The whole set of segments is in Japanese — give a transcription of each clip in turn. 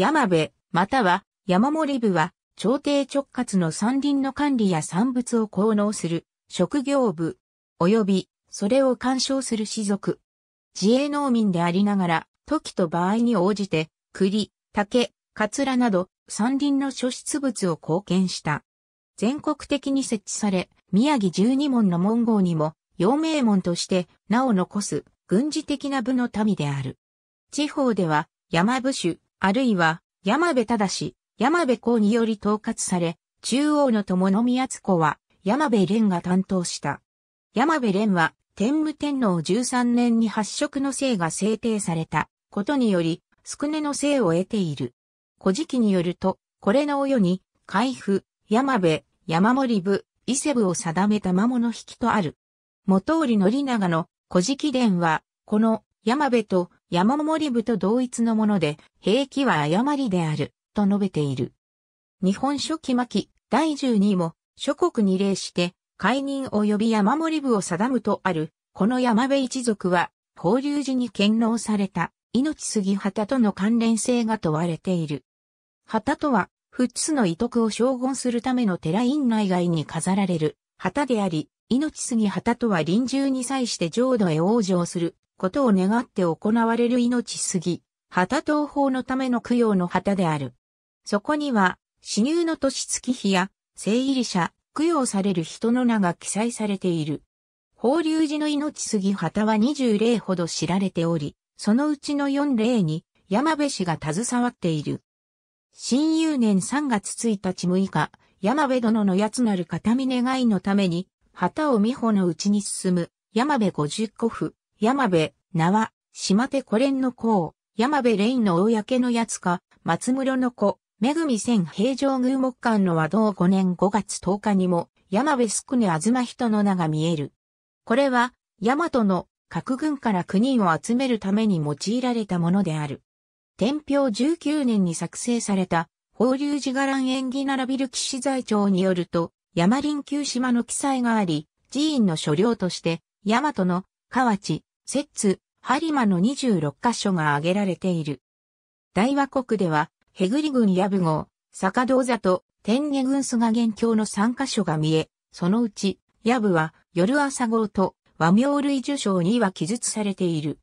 山部、または山森部は、朝廷直轄の山林の管理や産物を効能する職業部、及びそれを干渉する士族。自営農民でありながら、時と場合に応じて、栗、竹、カツラなど、山林の諸出物を貢献した。全国的に設置され、宮城十二門の門号にも、陽明門として名を残す軍事的な部の民である。地方では、山部主、あるいは、山部忠、山部公により統括され、中央の友宮津子は、山部蓮が担当した。山部蓮は、天武天皇13年に発色の姓が制定されたことにより、宿根の姓を得ている。古事記によると、これのおよに、海部、山部、山森部、伊勢部を定めた魔物引きとある。元織宣長の古事記伝は、この山部と山守部と同一のもので、兵器は誤りである、と述べている。日本書末巻、第十二も、諸国に礼して、解任及び山守部を定むとある、この山部一族は、法流時に献納された、命杉旗との関連性が問われている。旗とは、富津の遺徳を称言するための寺院内外に飾られる旗であり、命杉旗とは臨終に際して浄土へ往生することを願って行われる命すぎ、旗東法のための供養の旗である。そこには、死入の年月日や、聖入者、供養される人の名が記載されている。法隆寺の命すぎ旗は20例ほど知られており、そのうちの4例に山部氏が携わっている。新友年3月1日6日、山部殿のやつなる片身願いのために、旗を美穂のうちに進む、山部五十古府、山部、縄、島手これんの子、山部レインの公のやつか、松室の子、めぐみ千平城宮木館の和道5年5月10日にも、山部すくねあずま人の名が見える。これは、大和の各軍から9人を集めるために用いられたものである。天平19年に作成された、法隆寺伽藍縁起並びる騎士財庁によると、山林旧島の記載があり、寺院の所領として、大和の河内、摂津、播磨の26カ所が挙げられている。大和国では、へぐり郡ヤブ号、坂道座と天下郡菅元教の3カ所が見え、そのうち、ヤブは夜朝号と和名類受賞には記述されている。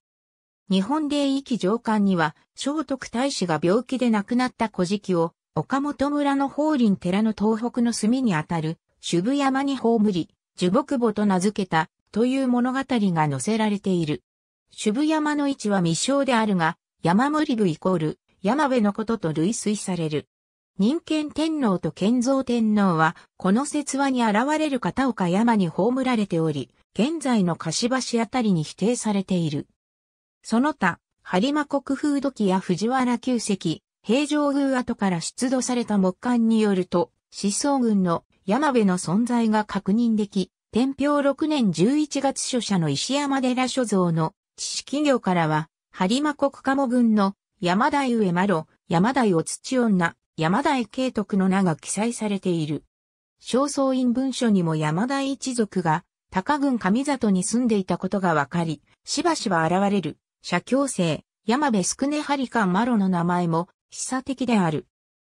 日本で意気上官には、聖徳太子が病気で亡くなった古事記を、岡本村の法輪寺の東北の隅にあたる、渋山に葬り、樹木墓と名付けたという物語が載せられている。渋山の位置は未称であるが、山森部イコール、山部のことと類推される。人権天皇と建造天皇は、この説話に現れる片岡山に葬られており、現在の柏市あたりに否定されている。その他、播磨国風土器や藤原旧跡、平城宮跡から出土された木簡によると、思想軍の山部の存在が確認でき、天平6年11月書社の石山寺所蔵の知識業からは、播磨国鴨軍の山台上麻呂、山台お土女、山台慶徳の名が記載されている。正倉院文書にも山台一族が高郡上里に住んでいたことがわかり、しばしば現れる、社協生、山部宿根張間マロの名前も示唆的である。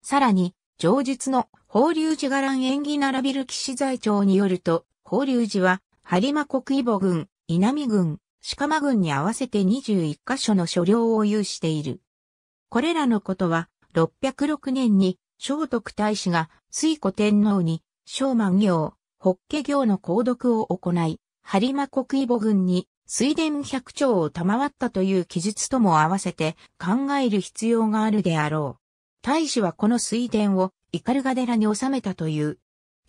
さらに、上述の法隆寺伽藍演技並びる騎士財長によると、法隆寺は、播磨国母郡、稲見郡、鹿間郡に合わせて21カ所の所領を有している。これらのことは、606年に、聖徳太子が、水古天皇に、正万行、法華行の公読を行い、播磨国母郡に、水田百丁を賜ったという記述とも合わせて考える必要があるであろう。大使はこの水田をイカルガ寺に収めたという。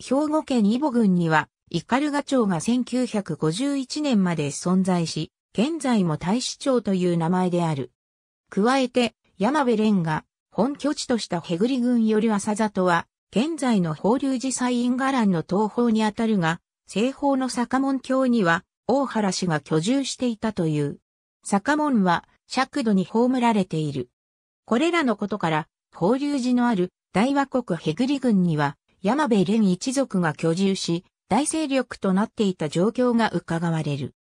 兵庫県伊ボ郡にはイカルガ町が1951年まで存在し、現在も大使町という名前である。加えて、山部蓮が本拠地としたヘグリ郡より浅里は、現在の法隆寺ン院ランの東方にあたるが、西方の坂門橋には、大原氏が居住していたという。坂門は、尺度に葬られている。これらのことから、法隆寺のある大和国ヘグリ郡には、山部蓮一族が居住し、大勢力となっていた状況が伺われる。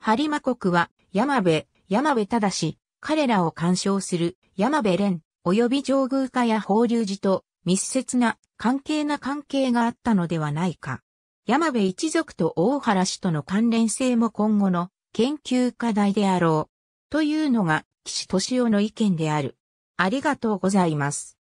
播磨国は、山部、山部ただし、彼らを干渉する山部連、及び上宮家や法隆寺と密接な関係な関係があったのではないか。山部一族と大原氏との関連性も今後の研究課題であろう。というのが岸敏夫の意見である。ありがとうございます。